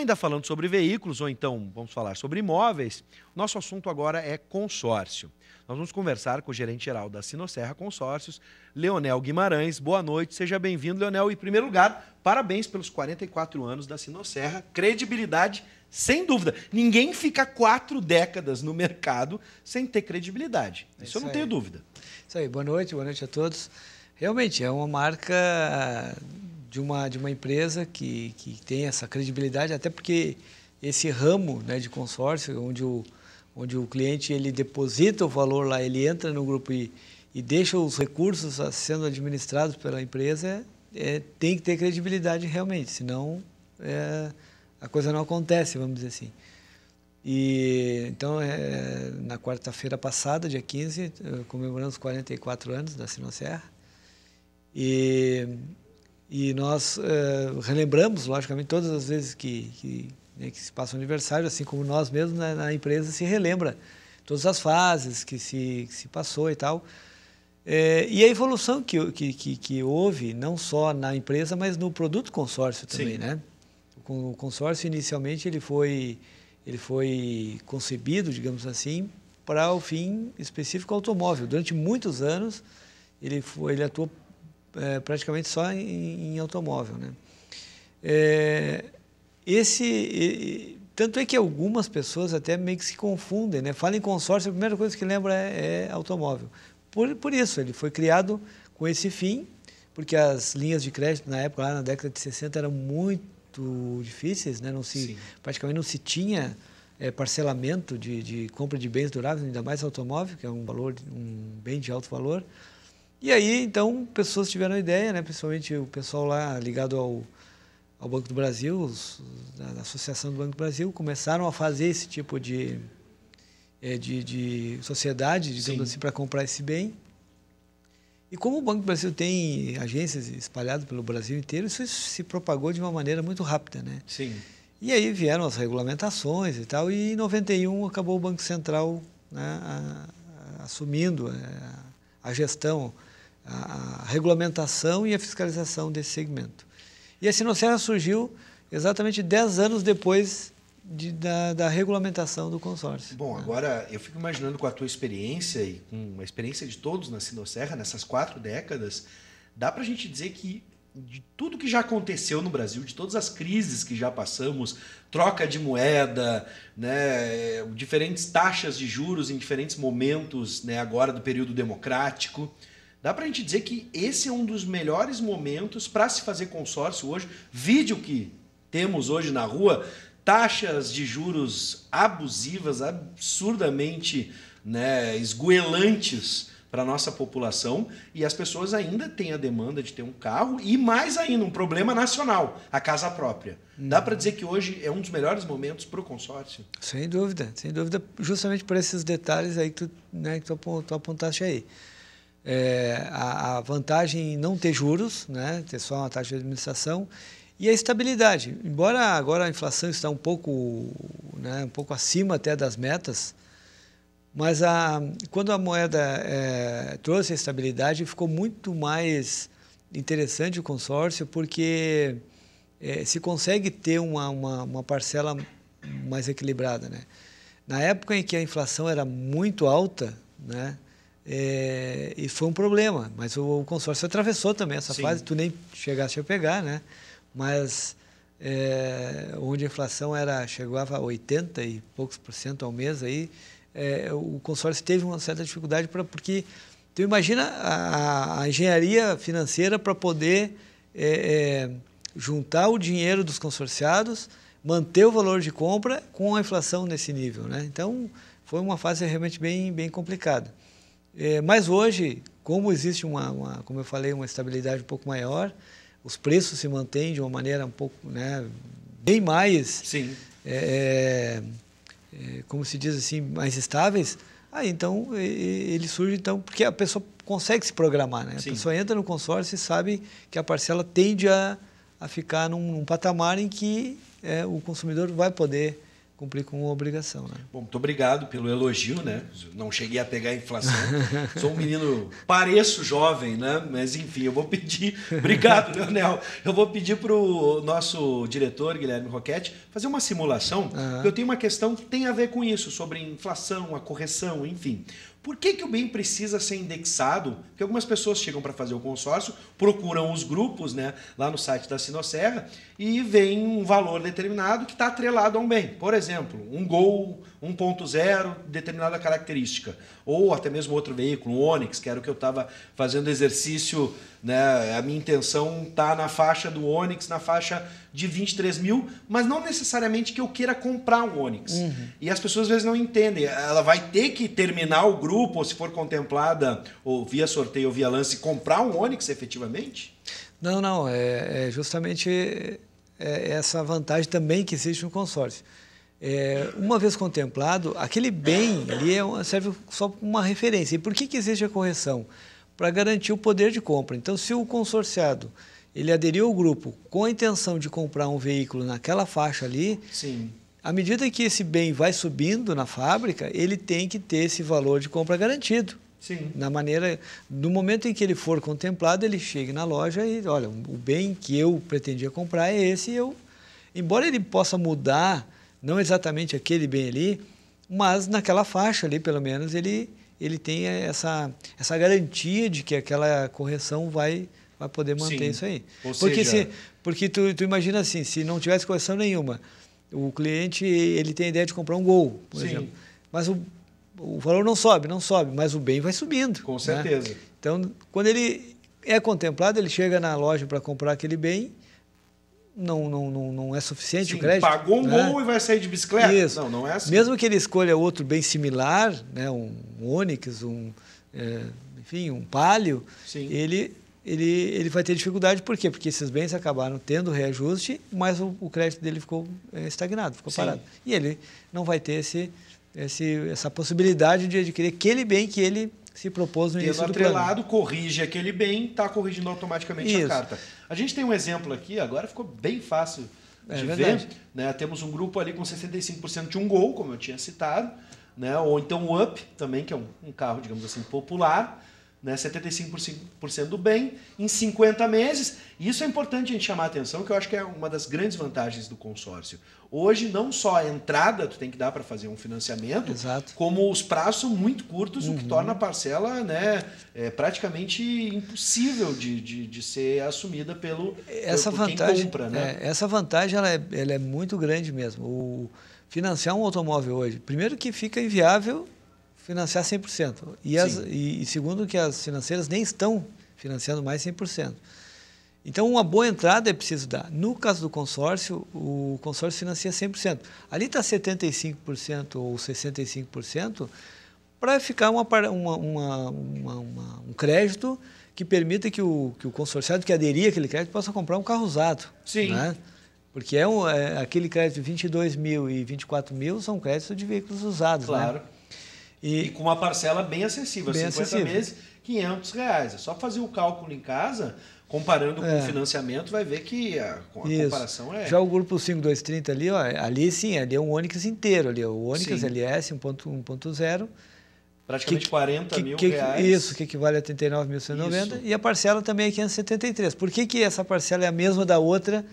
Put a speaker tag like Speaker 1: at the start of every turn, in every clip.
Speaker 1: Ainda falando sobre veículos, ou então vamos falar sobre imóveis, nosso assunto agora é consórcio. Nós vamos conversar com o gerente geral da Sinoserra Consórcios, Leonel Guimarães. Boa noite, seja bem-vindo, Leonel. Em primeiro lugar, parabéns pelos 44 anos da Sinoserra. Credibilidade, sem dúvida. Ninguém fica quatro décadas no mercado sem ter credibilidade. Isso, Isso eu não aí. tenho dúvida. Isso aí, boa noite, boa noite a todos. Realmente, é
Speaker 2: uma marca de uma, de uma empresa que, que tem essa credibilidade, até porque esse ramo né, de consórcio, onde o, onde o cliente ele deposita o valor lá, ele entra no grupo e, e deixa os recursos sendo administrados pela empresa, é, é, tem que ter credibilidade realmente, senão é, a coisa não acontece, vamos dizer assim. E então, é, na quarta-feira passada, dia 15, eh, comemoramos os 44 anos da Sinocerra. E e nós é, relembramos, logicamente, todas as vezes que, que, né, que se passa o um aniversário, assim como nós mesmos né, na empresa se relembra todas as fases que se, que se passou e tal. É, e a evolução que, que, que, que, houve, não só na empresa, mas no produto consórcio também, Sim. né? O consórcio, inicialmente, ele foi, ele foi concebido, digamos assim, para o fim específico automóvel. Durante muitos anos, ele, foi, ele atuou é, praticamente só em, em automóvel. Né? É, esse, tanto é que algumas pessoas até meio que se confundem, né? Falam em consórcio, a primeira coisa que lembra é, é automóvel. Por, por isso, ele foi criado com esse fim, porque as linhas de crédito na época, lá na década de 60, eram muito difíceis, né? Não se, praticamente não se tinha é, parcelamento de, de, compra de bens duráveis, ainda mais automóvel, que é um valor, um bem de alto valor. E aí, então, pessoas tiveram a ideia, né, principalmente o pessoal lá ligado ao, ao Banco do Brasil, os, a Associação do Banco do Brasil, começaram a fazer esse tipo de, é, de, de, sociedade, digamos Sim. assim, para comprar esse bem. E como o Banco do Brasil tem agências espalhadas pelo Brasil inteiro, isso se propagou de uma maneira muito rápida, né? Sim. E aí vieram as regulamentações e tal, e em 91 acabou o Banco Central né, a, a, assumindo a, é, a gestão a, a regulamentação e a fiscalização desse segmento. E a Sinocerra surgiu exatamente 10 anos depois de, da, da, regulamentação do consórcio. Bom, né? agora
Speaker 1: eu fico imaginando com a tua experiência e com a experiência de todos na Sinocerra, nessas quatro décadas, dá para a gente dizer que de tudo que já aconteceu no Brasil, de todas as crises que já passamos, troca de moeda, né, eh, diferentes taxas de juros em diferentes momentos, né, agora do período democrático, Dá para a gente dizer que esse é um dos melhores momentos para se fazer consórcio hoje. Vídeo que temos hoje na rua, taxas de juros abusivas, absurdamente né, para a nossa população e as pessoas ainda têm a demanda de ter um carro e mais ainda um problema nacional, a casa própria. Dá para dizer que hoje é um dos melhores momentos para o consórcio?
Speaker 2: Sem dúvida, sem dúvida, justamente por esses detalhes aí que tu, né, que tu apontaste aí é, a, a, vantagem em não ter juros, né, ter só uma taxa de administração, e a estabilidade. Embora agora a inflação está um pouco, né, um pouco acima até das metas, mas a, quando a moeda é, trouxe a estabilidade, ficou muito mais interessante o consórcio, porque é, se consegue ter uma, uma, uma, parcela mais equilibrada. Né? Na época em que a inflação era muito alta, né, é, e foi um problema, mas o, o consórcio atravessou também essa Sim. fase, tu nem chegaste a pegar, né? Mas é, onde a inflação era chegava a 80 e poucos por cento ao mês aí, é, o consórcio teve uma certa dificuldade para porque tu imagina a, a engenharia financeira para poder é, é, juntar o dinheiro dos consorciados, manter o valor de compra com a inflação nesse nível, né? Então foi uma fase realmente bem bem complicada. É, mas hoje, como existe uma, uma, como eu falei, uma estabilidade um pouco maior, os preços se mantêm de uma maneira um pouco, né, bem mais, é, é, é, como se diz assim, mais estáveis. Aí então ele surge então porque a pessoa consegue se programar, né? Sim. A pessoa entra no consórcio e sabe que a parcela tende a, a ficar num, num patamar em que é, o consumidor vai poder cumprir com obrigação. Né?
Speaker 1: Bom, muito obrigado pelo elogio, né? Não cheguei a pegar a inflação. Sou um menino, pareço jovem, né? Mas enfim, eu vou pedir. Obrigado, Leonel. Eu vou pedir para o nosso diretor, Guilherme Roquete, fazer uma simulação. Uhum. Eu tenho uma questão que tem a ver com isso, sobre inflação, a correção, enfim. Por que, que o bem precisa ser indexado? Porque algumas pessoas chegam para fazer o consórcio, procuram os grupos né, lá no site da Sinocerra e vem um valor determinado que está atrelado a um bem. Por exemplo, um gol, 1.0, determinada característica. Ou até mesmo outro veículo, um Onix, que era o que eu estava fazendo exercício, né? a minha intenção tá na faixa do Onix, na faixa de 23 mil, mas não necessariamente que eu queira comprar um Onix. Uhum. E as pessoas às vezes não entendem. Ela vai ter que terminar o grupo, ou se for contemplada, ou via sorteio ou via lance, comprar um Onix efetivamente?
Speaker 2: Não, não. É, é justamente é, é essa vantagem também que existe no consórcio é, uma vez contemplado, aquele bem ali é, serve só como uma referência. E por que, que existe a correção? Para garantir o poder de compra. Então, se o consorciado ele aderiu ao grupo com a intenção de comprar um veículo naquela faixa ali, Sim. à medida que esse bem vai subindo na fábrica, ele tem que ter esse valor de compra garantido. Sim. Na maneira, no momento em que ele for contemplado, ele chega na loja e olha, o bem que eu pretendia comprar é esse. eu, embora ele possa mudar não exatamente aquele bem ali, mas naquela faixa ali, pelo menos, ele, ele tem essa, essa garantia de que aquela correção vai, vai poder manter Sim. isso aí. Ou porque seja... se, porque tu, tu imagina assim, se não tivesse correção nenhuma, o cliente ele tem a ideia de comprar um gol, por Sim. exemplo. Mas o, o valor não sobe, não sobe, mas o bem vai subindo. Com né? certeza. Né? Então, quando ele é contemplado, ele chega na loja para comprar aquele bem não, não, não, não é suficiente Sim, o crédito. Pagou um né? gol e
Speaker 1: vai sair de bicicleta. Isso. Não, não é assim. Mesmo
Speaker 2: que ele escolha outro bem similar, né? um Onix, um, é, enfim, um Palio, Sim. ele ele, ele vai ter dificuldade, por quê? Porque esses bens acabaram tendo reajuste, mas o, o crédito dele ficou é, estagnado, ficou Sim. parado. E ele não vai ter esse, esse, essa possibilidade de adquirir aquele bem que ele se propôs no início do atrelado, plano.
Speaker 1: corrige aquele bem, está corrigindo automaticamente Isso. a carta. A gente tem um exemplo aqui, agora ficou bem fácil é de ver. Né? Temos um grupo ali com 65% de um gol, como eu tinha citado, né? ou então o um Up também, que é um, um carro, digamos assim, popular né, 75% do bem em 50 meses. E isso é importante a gente chamar a atenção, que eu acho que é uma das grandes vantagens do consórcio. Hoje, não só a entrada tu tem que dar para fazer um financiamento, Exato. como os prazos são muito curtos, uhum. o que uhum. torna a parcela né, é, praticamente impossível de, de, de ser assumida pelo essa por, por vantagem, quem compra. Né?
Speaker 2: É, essa vantagem ela é, ela é muito grande mesmo. O, financiar um automóvel hoje, primeiro que fica inviável financiar 100%. E, as, e, e segundo que as financeiras nem estão financiando mais 100%. Então, uma boa entrada é preciso dar. No caso do consórcio, o consórcio financia 100%. Ali está 75% ou 65% para ficar uma, uma, uma, uma, um crédito que permita que o, que o consorciado que aderir àquele crédito possa comprar um carro usado. Sim. Né? Porque é, um, é, aquele crédito de 22 mil e 24 mil são créditos de veículos usados. Né? Claro. Né? E, e, com
Speaker 1: uma parcela bem acessível, bem 50 acessível. meses, 500 reais. É só fazer o cálculo em casa, comparando é. com o financiamento, vai ver que a, a comparação é... Já o
Speaker 2: grupo 5230 ali, ó, é, ali sim, ali é um Onix inteiro, ali, o Onix sim. LS 1.0... Praticamente que, 40 que, mil que, reais. Isso, que equivale a 39.190. E a parcela também é 573. Por que, que essa parcela é a mesma da outra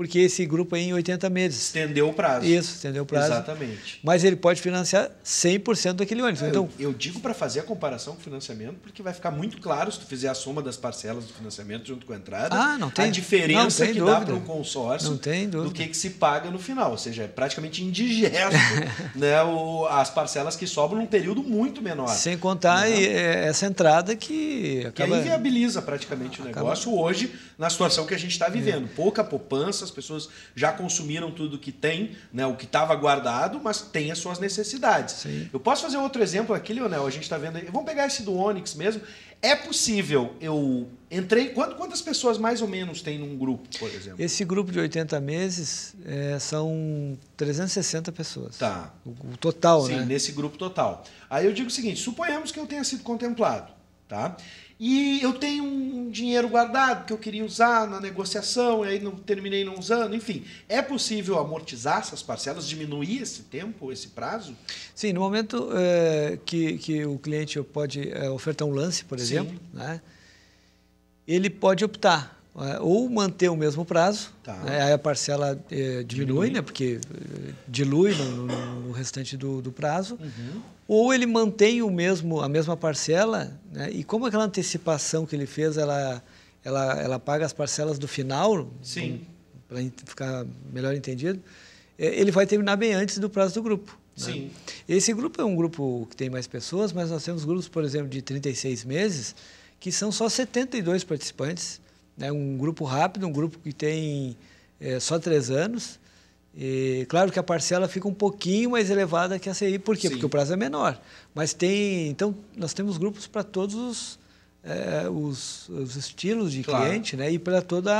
Speaker 2: porque esse grupo aí é em 80 meses.
Speaker 1: Estendeu o prazo. Isso, estendeu o prazo. Exatamente.
Speaker 2: Mas ele pode financiar 100% daquele ônibus. É, então,
Speaker 1: eu, eu digo para fazer a comparação com o financiamento, porque vai ficar muito claro se tu fizer a soma das parcelas do financiamento junto com a entrada. Ah, não tem A diferença tem que dúvida. dá para o consórcio não tem dúvida. do que, que se paga no final. Ou seja, é praticamente indigesto né, o, as parcelas que sobram num período muito menor. Sem contar né?
Speaker 2: É, essa entrada que. Acaba... Que inviabiliza
Speaker 1: viabiliza praticamente o negócio hoje, na situação que a gente está vivendo. É. Pouca poupança as pessoas já consumiram tudo que tem, né, o que estava guardado, mas tem as suas necessidades. Sim. Eu posso fazer outro exemplo aqui, Leonel? A gente está vendo aí. Vamos pegar esse do Onix mesmo. É possível, eu entrei. Quantas pessoas mais ou menos tem num grupo, por exemplo? Esse grupo de 80 meses é,
Speaker 2: são
Speaker 1: 360 pessoas. Tá. O, o total, Sim, né? Sim, nesse grupo total. Aí eu digo o seguinte: suponhamos que eu tenha sido contemplado, tá? E eu tenho um dinheiro guardado que eu queria usar na negociação, e aí não terminei não usando. Enfim, é possível amortizar essas parcelas, diminuir esse tempo, esse prazo? Sim, no
Speaker 2: momento é, que, que o cliente pode é, ofertar um lance, por exemplo, né, ele pode optar é, ou manter o mesmo prazo, tá. né? aí a parcela eh, diminui, diminui, né? porque eh, dilui no, no, no, restante do, do prazo, uhum. ou ele mantém o mesmo, a mesma parcela, né? e como aquela antecipação que ele fez, ela, ela, ela paga as parcelas do final, para ficar melhor entendido, é, ele vai terminar bem antes do prazo do grupo. Né. Sim. Esse grupo é um grupo que tem mais pessoas, mas nós temos grupos, por exemplo, de 36 meses, que são só 72 participantes, né? um grupo rápido, um grupo que tem é, só três anos. E, claro que a parcela fica um pouquinho mais elevada que a CI, por quê? Sim. Porque o prazo é menor. Mas tem, então, nós temos grupos para todos os, é, os, os, estilos de claro. cliente né? e para toda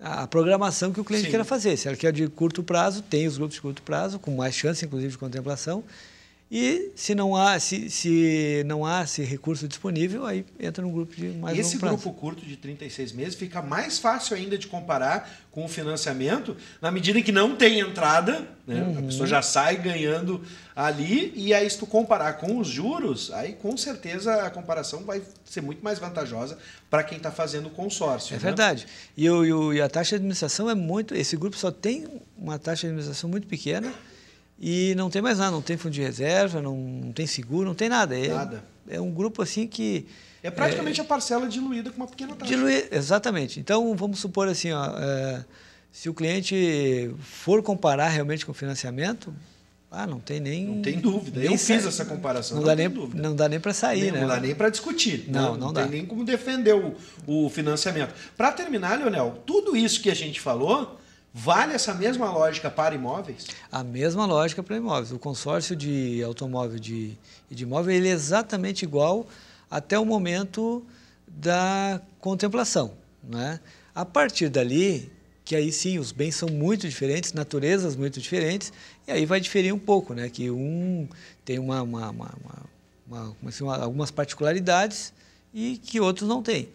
Speaker 2: a, a, programação que o cliente Sim. queira fazer. Se ela é quer é de curto prazo, tem os grupos de curto prazo, com mais chance, inclusive, de contemplação. E se não há, se, se não há esse recurso disponível, aí entra no grupo de mais Esse grupo
Speaker 1: curto de 36 meses fica mais fácil ainda de comparar com o financiamento, na medida que não tem entrada, né? uhum. a pessoa já sai ganhando ali, e aí se tu comparar com os juros, aí com certeza a comparação vai ser muito mais vantajosa para quem está fazendo o consórcio. É né?
Speaker 2: verdade. E, eu, eu, e a taxa de administração é muito... Esse grupo só tem uma taxa de administração muito pequena, e não tem mais nada, não tem fundo de reserva, não, não tem seguro, não tem nada. É, nada. É um grupo assim que. É praticamente é,
Speaker 1: a parcela diluída com uma pequena taxa. diluí
Speaker 2: exatamente. Então, vamos supor assim, ó, é, se o cliente for comparar realmente com financiamento, ah, não tem nem. Não tem dúvida. Nem eu fiz essa
Speaker 1: comparação. Não, dá, nem, dúvida. não dá nem para sair, nem, né? Não dá nem para discutir. Né? Não, não, não, não dá. tem nem como defender o, o financiamento. Para terminar, Leonel, tudo isso que a gente falou Vale essa mesma lógica para
Speaker 2: imóveis? A mesma lógica para imóveis. O consórcio de automóvel de, de imóvel ele é exatamente igual até o momento da contemplação. Né? A partir dali, que aí sim os bens são muito diferentes, naturezas muito diferentes, e aí vai diferir um pouco, né? que um tem uma, uma, uma, uma assim, algumas particularidades e que outros não têm.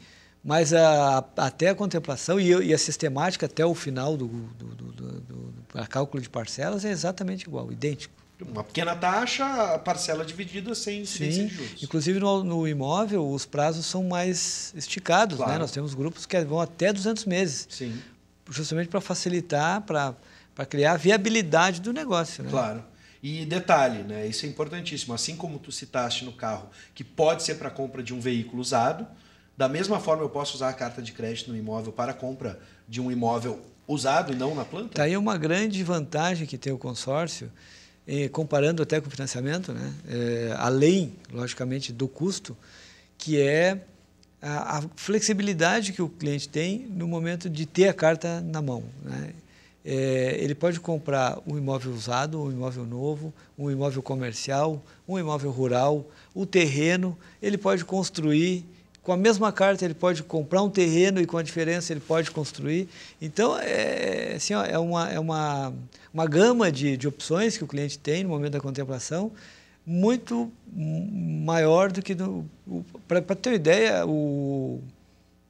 Speaker 2: Mas a, até a contemplação e, e, a sistemática até o final do, do, do, do, do cálculo de parcelas é exatamente igual, idêntico.
Speaker 1: Uma pequena taxa, parcela dividida sem incidência de juros.
Speaker 2: Inclusive no, no, imóvel, os prazos são mais esticados. Né? Claro. Né? Nós temos grupos que vão até 200 meses. Sim. Justamente para facilitar, para criar a
Speaker 1: viabilidade do negócio. Né? Claro. E detalhe, né? isso é importantíssimo. Assim como tu citaste no carro, que pode ser para compra de um veículo usado, da mesma forma, eu posso usar a carta de crédito no imóvel para a compra de um imóvel usado e não na planta? Daí
Speaker 2: tá aí uma grande vantagem que tem o consórcio, eh, comparando até com o financiamento, né? Eh, além, logicamente, do custo, que é a, a, flexibilidade que o cliente tem no momento de ter a carta na mão. Né? É, ele pode comprar um imóvel usado, um imóvel novo, um imóvel comercial, um imóvel rural, o terreno, ele pode construir com a mesma carta ele pode comprar um terreno e com a diferença ele pode construir. Então, é, é, assim, ó, é, uma, é uma, uma gama de, de opções que o cliente tem no momento da contemplação muito maior do que... Para ter uma ideia, o,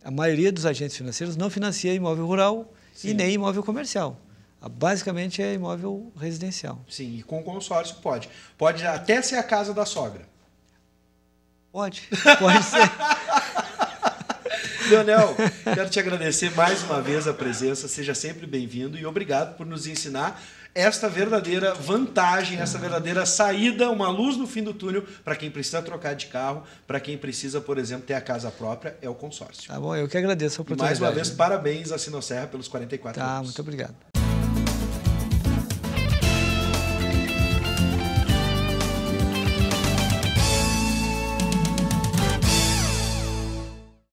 Speaker 2: a maioria dos agentes financeiros não financia imóvel rural Sim. e nem imóvel comercial. Ah, basicamente é
Speaker 1: imóvel residencial. Sim, e com consórcio pode. Pode até ser a casa da sogra. Pode, pode ser. Leonel, quero te agradecer mais uma vez a presença, seja sempre bem-vindo e obrigado por nos ensinar esta verdadeira vantagem, essa verdadeira saída, uma luz no fim do túnel para quem precisa trocar de carro, para quem precisa, por exemplo, ter a casa própria, é o consórcio.
Speaker 2: Tá bom, eu que agradeço a oportunidade. E mais uma vez,
Speaker 1: parabéns à Sinosserra pelos 44 tá, anos. Tá, muito obrigado.